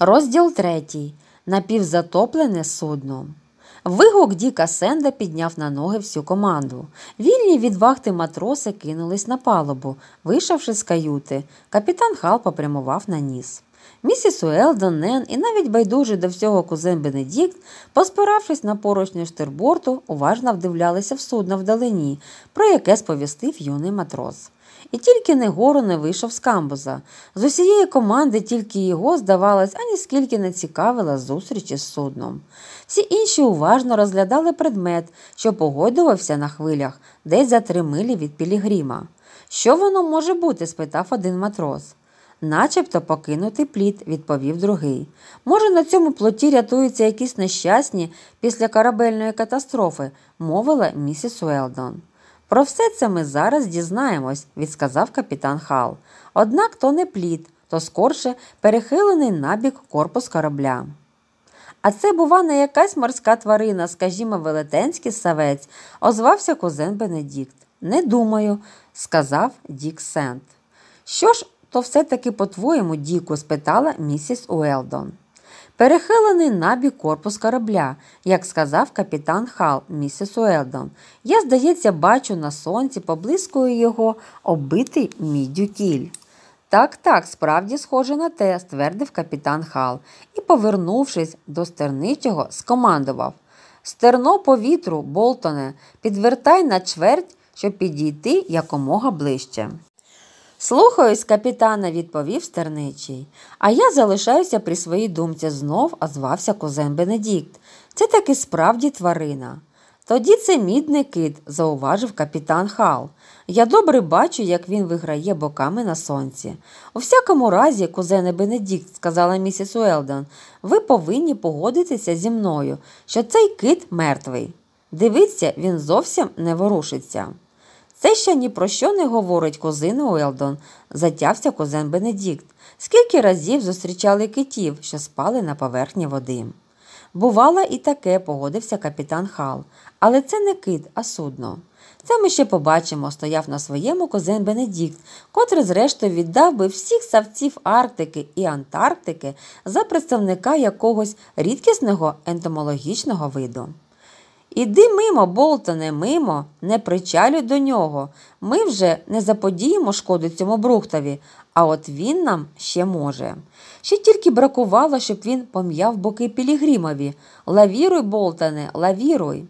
Розділ 3. Напівзатоплене судно. Вигук Діка Сенда підняв на ноги всю команду. Вільні від вахти матроси кинулись на палубу. Вийшовши з каюти, капітан Хал попрямував на ніс. Місіс Уелдон, Нен і навіть байдужий до всього кузен Бенедікт, поспиравшись на поручню штирборту, уважно вдивлялися в судно вдалині, про яке сповістив юний матрос. І тільки негору не вийшов з камбуза. З усієї команди тільки його, здавалось, аніскільки не цікавила зустріч із судном. Всі інші уважно розглядали предмет, що погойдувався на хвилях, десь за три милі від Пілігріма. Що воно може бути? спитав один матрос. Начебто покинутий плід, відповів другий. Може, на цьому плоті рятуються якісь нещасні після корабельної катастрофи, мовила місіс Уелдон. Про все це ми зараз дізнаємось, відсказав капітан Хал. Однак то не плід, то скорше перехилений набік корпус корабля. А це, бува, не якась морська тварина, скажімо, велетенський савець, озвався кузен Бенедікт. Не думаю, сказав Дік Сент. Що ж, то все таки, по твоєму, Діку? спитала місіс Уелдон перехилений набік корпус корабля, як сказав капітан Хал місіс Уелдон. Я, здається, бачу на сонці поблизькою його оббитий міддю кіль. Так, так, справді схоже на те, ствердив капітан Хал і, повернувшись до стерничого, скомандував Стерно по вітру, Болтоне, підвертай на чверть, щоб підійти якомога ближче. Слухаюсь, капітана, відповів стерничий. А я залишаюся при своїй думці знов, озвався кузен козен Бенедікт. Це таки справді тварина. Тоді це мідний кит, зауважив капітан Хал. Я добре бачу, як він виграє боками на сонці. У всякому разі, кузене Бенедікт, сказала місіс Уелдон, ви повинні погодитися зі мною, що цей кит мертвий. Дивіться, він зовсім не ворушиться. Це ще ні про що не говорить кузина Уелдон, затявся кузен Бенедікт. Скільки разів зустрічали китів, що спали на поверхні води. Бувало і таке, погодився капітан Хал, але це не кит, а судно. Це ми ще побачимо, стояв на своєму кузен Бенедікт, котрий, зрештою, віддав би всіх савців Арктики і Антарктики за представника якогось рідкісного ентомологічного виду. Іди мимо, Болтане, мимо, не причалюй до нього. Ми вже не заподіємо шкоди цьому Брухтові, а от він нам ще може. Ще тільки бракувало, щоб він пом'яв боки Пілігримові. Лавіруй, Болтане, лавіруй.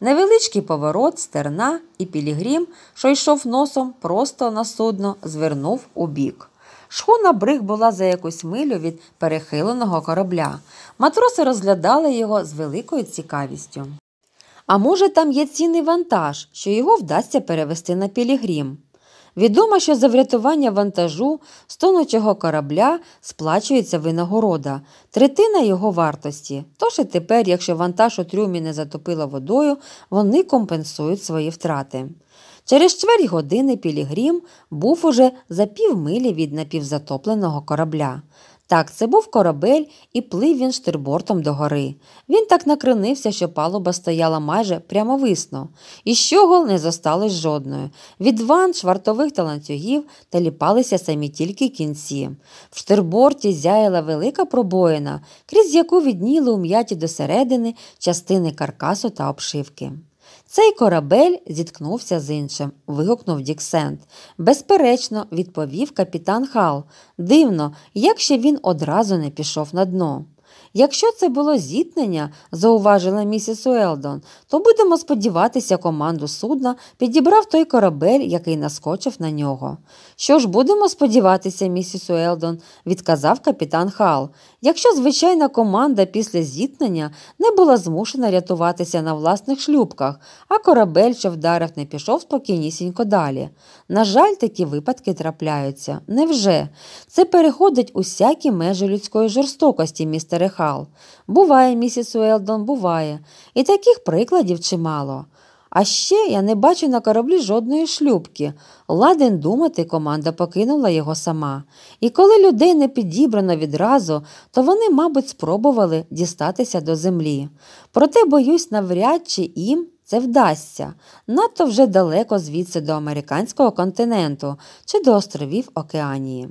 Невеличкий поворот, стерна, і Пілігрім, що йшов носом просто на судно, звернув у бік. Шхуна бриг була за якусь милю від перехиленого корабля. Матроси розглядали його з великою цікавістю. А може, там є цінний вантаж, що його вдасться перевести на Пілігрім. Відомо, що за врятування вантажу з тонучого корабля сплачується винагорода, третина його вартості. Тож і тепер, якщо вантаж у трюмі не затопило водою, вони компенсують свої втрати. Через чверть години Пілігрім був уже за півмилі від напівзатопленого корабля. Так, це був корабель, і плив він штирбортом до гори. Він так накренився, що палуба стояла майже прямовисно, і щогол не зосталось жодною Від ван, швартових та ланцюгів та ліпалися самі тільки кінці. В штирборті зяяла велика пробоїна, крізь яку відніли ум'яті досередини частини каркасу та обшивки. Цей корабель зіткнувся з іншим, вигукнув Діксент. Безперечно, відповів капітан Хал. Дивно, як ще він одразу не пішов на дно. Якщо це було зіткнення, зауважила місіс Уелдон, то будемо сподіватися, команду судна підібрав той корабель, який наскочив на нього. Що ж будемо сподіватися, місіс Уелдон, відказав капітан Хал, якщо звичайна команда після зіткнення не була змушена рятуватися на власних шлюбках, а корабель, що вдарив, не пішов спокійнісінько далі. На жаль, такі випадки трапляються. Невже? Це переходить усякі межі людської жорстокості, містер Перехал. Буває, місіс Уелдон, буває, і таких прикладів чимало. А ще я не бачу на кораблі жодної шлюбки. Ладен думати, команда покинула його сама. І коли людей не підібрано відразу, то вони, мабуть, спробували дістатися до землі. Проте, боюсь, навряд чи їм це вдасться. Надто вже далеко звідси до американського континенту чи до островів Океанії.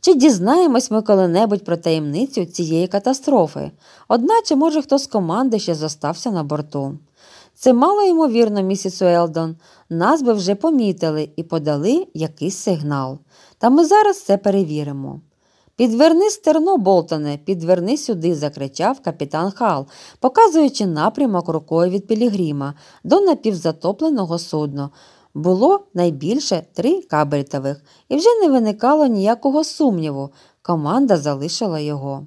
Чи дізнаємось ми коли-небудь про таємницю цієї катастрофи, одначе, може, хто з команди ще зостався на борту. Це мало ймовірно, місіс Уелдон, нас би вже помітили і подали якийсь сигнал. Та ми зараз це перевіримо. Підверни стерно, Болтоне, підверни сюди, закричав капітан Хал, показуючи напрямок рукою від Пілігріма до напівзатопленого судна. Було найбільше три кабельтових, і вже не виникало ніякого сумніву. Команда залишила його.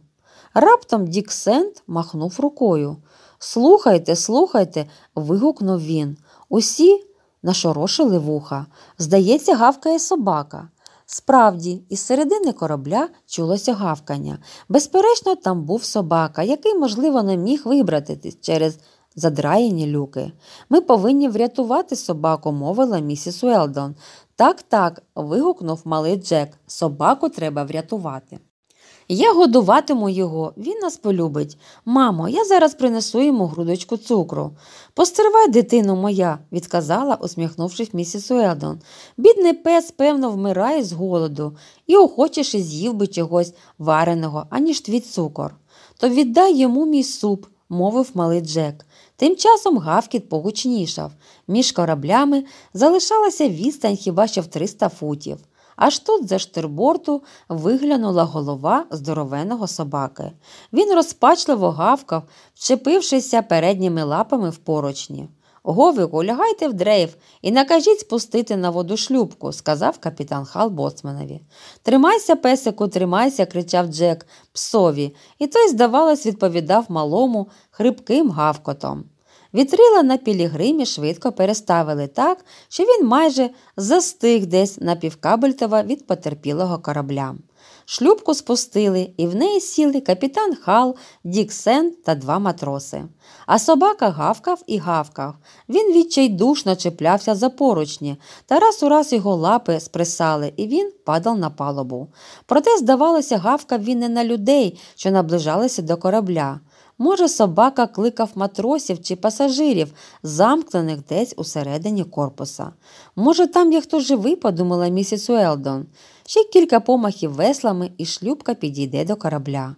Раптом Дік Сент махнув рукою. Слухайте, слухайте, вигукнув він. Усі нашорошили вуха. Здається, гавкає собака. Справді, із середини корабля чулося гавкання. Безперечно, там був собака, який, можливо, не міг вибратися через задраєні люки. Ми повинні врятувати собаку, мовила місіс Уелдон. Так, так. вигукнув малий Джек. Собаку треба врятувати. Я годуватиму його, він нас полюбить. Мамо, я зараз принесу йому грудочку цукру. Постривай, дитино моя, відказала, усміхнувшись місіс Уелдон. Бідний пес, певно, вмирає з голоду і охочіше з'їв би чогось вареного, аніж твій цукор. То віддай йому мій суп, мовив малий Джек. Тим часом гавкіт погучнішав. Між кораблями залишалася відстань хіба що в 300 футів. Аж тут за штирборту виглянула голова здоровеного собаки. Він розпачливо гавкав, вчепившися передніми лапами в поручні. Говіку, лягайте в дрейф і накажіть спустити на воду шлюбку, сказав капітан Хал боцманові. Тримайся, песику, тримайся, кричав Джек псові, і той, здавалось, відповідав малому хрипким гавкотом. Вітрила на пілігримі швидко переставили так, що він майже застиг десь на півкабельтова від потерпілого корабля. Шлюпку спустили, і в неї сіли капітан Хал, Дік Сен та два матроси. А собака гавкав і гавкав. Він відчайдушно чіплявся за поручні, та раз у раз його лапи спресали, і він падав на палубу. Проте, здавалося, гавкав він не на людей, що наближалися до корабля. Може, собака кликав матросів чи пасажирів, замкнених десь усередині корпуса. Може, там є хто живий, подумала місіс Уелдон. Ще кілька помахів веслами, і шлюбка підійде до корабля.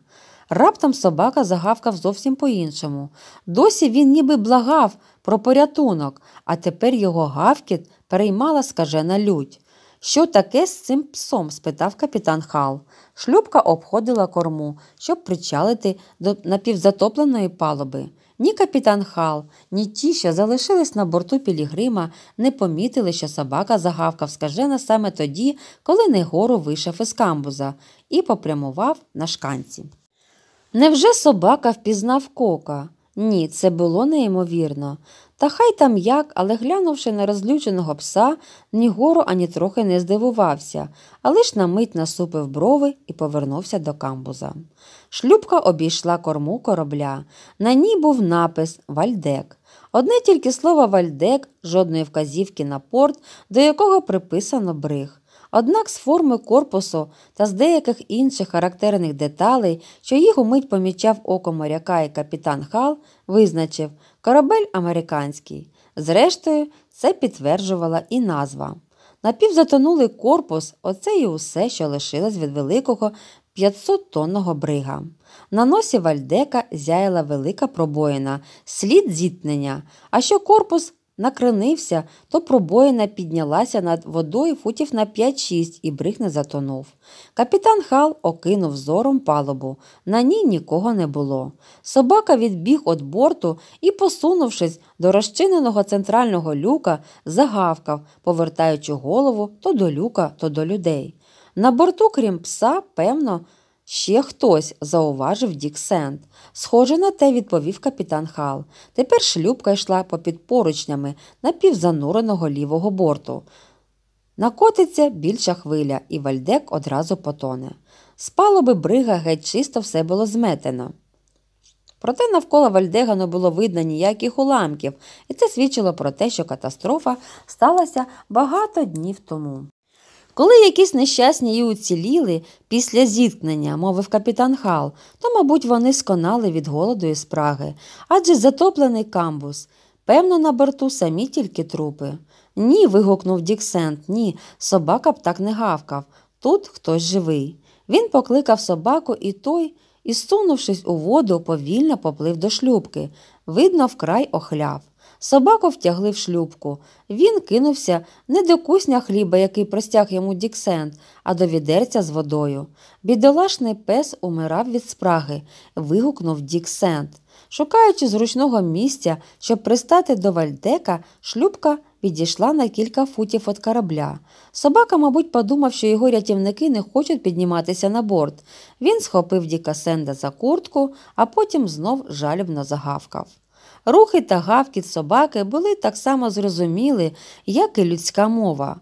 Раптом собака загавкав зовсім по-іншому. Досі він ніби благав про порятунок, а тепер його гавкіт переймала скажена лють. Що таке з цим псом? спитав капітан Хал. Шлюпка обходила корму, щоб причалити до напівзатопленої палуби. Ні капітан Хал, ні ті, що залишились на борту Пілігрима, не помітили, що собака загавкав скажена саме тоді, коли негору вийшов із камбуза і попрямував на шканці. Невже собака впізнав кока? Ні, це було неймовірно. Та хай там як, але глянувши на розлюченого пса, ні гору ані трохи не здивувався, а лиш на мить насупив брови і повернувся до камбуза. Шлюбка обійшла корму корабля. На ній був напис Вальдек. Одне тільки слово Вальдек, жодної вказівки на порт, до якого приписано бриг. Однак з форми корпусу та з деяких інших характерних деталей, що їх умить помічав око моряка і капітан Хал, визначив, Корабель американський. Зрештою, це підтверджувала і назва. Напівзатонулий корпус оце і усе, що лишилось від великого 500-тонного брига. На носі Вальдека зяяла велика пробоїна, слід зіткнення, а що корпус Накренився, то пробоїна піднялася над водою футів на 5-6 і бриг не затонув. Капітан Хал окинув зором палубу. На ній нікого не було. Собака відбіг від борту і, посунувшись до розчиненого центрального люка, загавкав, повертаючи голову то до люка, то до людей. На борту, крім пса, певно, Ще хтось, зауважив Дік Сент. Схоже на те, відповів капітан Хал. Тепер шлюбка йшла попід поручнями напівзануреного лівого борту. Накотиться більша хвиля, і вальдек одразу потоне. З палуби брига геть чисто все було зметено. Проте навколо Вальдега не було видно ніяких уламків, і це свідчило про те, що катастрофа сталася багато днів тому. Коли якісь нещасні і уціліли після зіткнення, мовив капітан Хал, то, мабуть, вони сконали від голоду і спраги, адже затоплений камбус. Певно, на борту самі тільки трупи. Ні, вигукнув Діксент, ні, собака б так не гавкав. Тут хтось живий. Він покликав собаку, і той, і, сунувшись у воду, повільно поплив до шлюбки. Видно, вкрай охляв. Собаку втягли в шлюпку. Він кинувся не до кусня хліба, який простяг йому Діксент, а до відерця з водою. Бідолашний пес умирав від спраги, вигукнув Діксент. Шукаючи зручного місця, щоб пристати до Вальдека, шлюпка відійшла на кілька футів від корабля. Собака, мабуть, подумав, що його рятівники не хочуть підніматися на борт. Він схопив Діка Сенда за куртку, а потім знов жалібно загавкав. Рухи та гавкіт собаки були так само зрозуміли, як і людська мова.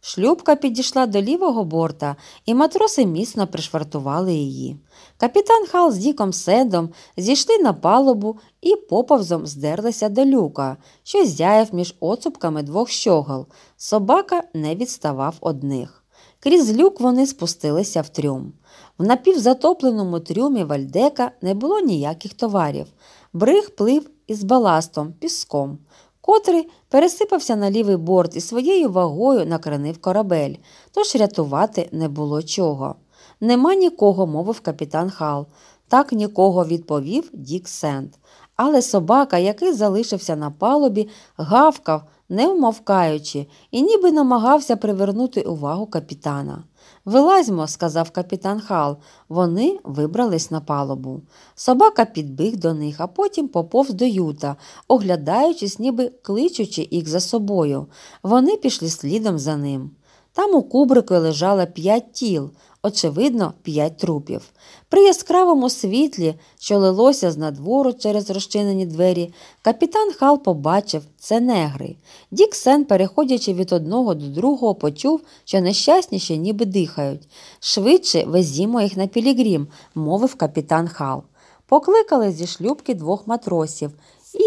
Шлюбка підійшла до лівого борта, і матроси міцно пришвартували її. Капітан Хал з Діком Седом зійшли на палубу і поповзом здерлися до люка, що зяяв між оцупками двох щогол. Собака не відставав одних. Крізь люк вони спустилися в трюм. В напівзатопленому трюмі Вальдека не було ніяких товарів. Бриг плив із баластом, піском, котрий пересипався на лівий борт і своєю вагою накренив корабель, тож рятувати не було чого. Нема нікого, мовив капітан Хал. Так нікого відповів Дік Сент. Але собака, який залишився на палубі, гавкав, не вмовкаючи, і ніби намагався привернути увагу капітана. Вилазьмо, сказав капітан Хал. Вони вибрались на палубу. Собака підбіг до них, а потім поповз до юта, оглядаючись, ніби кличучи їх за собою. Вони пішли слідом за ним. Там у кубрику лежало п'ять тіл, очевидно, п'ять трупів. При яскравому світлі, що лилося з надвору через розчинені двері, капітан Хал побачив це негри. Дік Сен, переходячи від одного до другого, почув, що нещасніші ніби дихають. Швидше везімо їх на пілігрім, мовив капітан Хал. Покликали зі шлюбки двох матросів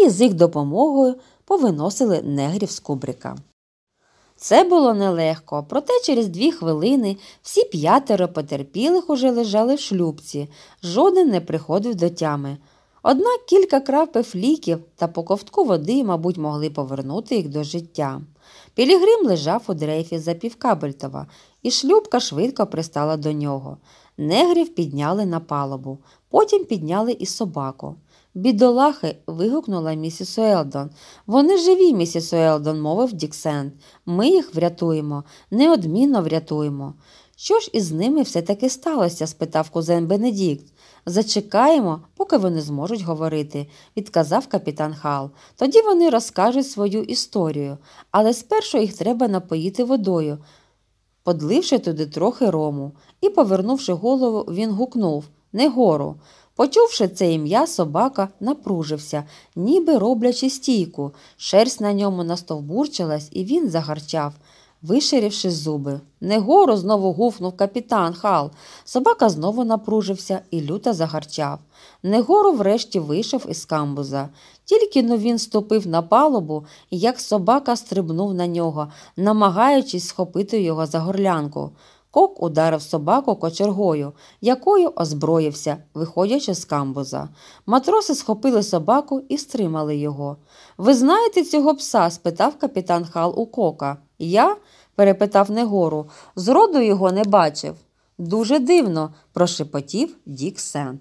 і з їх допомогою повиносили негрів з кубрика. Це було нелегко, проте через дві хвилини всі п'ятеро потерпілих уже лежали в шлюбці, жоден не приходив до тями. Однак кілька крапів ліків та по ковтку води, мабуть, могли повернути їх до життя. Пілігрим лежав у дрейфі за півкабельтова, і шлюбка швидко пристала до нього. Негрів підняли на палубу, потім підняли і собаку. Бідолахи. вигукнула місіс Уелдон. Вони живі, місіс Уелдон, мовив Діксен. Ми їх врятуємо, неодмінно врятуємо. Що ж із ними все таки сталося? спитав кузен Бенедікт. Зачекаємо, поки вони зможуть говорити, відказав капітан Хал. Тоді вони розкажуть свою історію, але спершу їх треба напоїти водою подливши туди трохи рому, і, повернувши голову, він гукнув Негору. Почувши це ім'я, собака напружився, ніби роблячи стійку. Шерсть на ньому настовбурчилась, і він загарчав виширівши зуби. Негору знову гуфнув капітан Хал. Собака знову напружився і люто загарчав. Негору врешті вийшов із камбуза. Тільки но він ступив на палубу, як собака стрибнув на нього, намагаючись схопити його за горлянку. Кок ударив собаку кочергою, якою озброївся, виходячи з камбуза. Матроси схопили собаку і стримали його. Ви знаєте цього пса? спитав капітан Хал у кока. Я? перепитав Негору. Зроду його не бачив. Дуже дивно, прошепотів Дік Сент.